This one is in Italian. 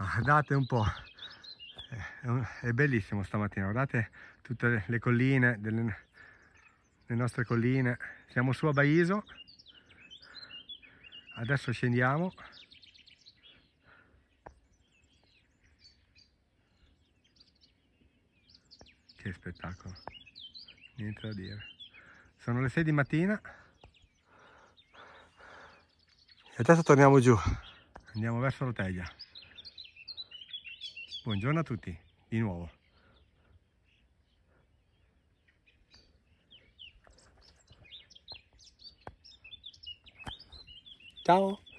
guardate ah, un po' eh, è bellissimo stamattina guardate tutte le colline delle, le nostre colline siamo su a Baiso adesso scendiamo che spettacolo niente da dire sono le 6 di mattina e adesso torniamo giù andiamo verso Roteglia Buongiorno a tutti, di nuovo. Ciao!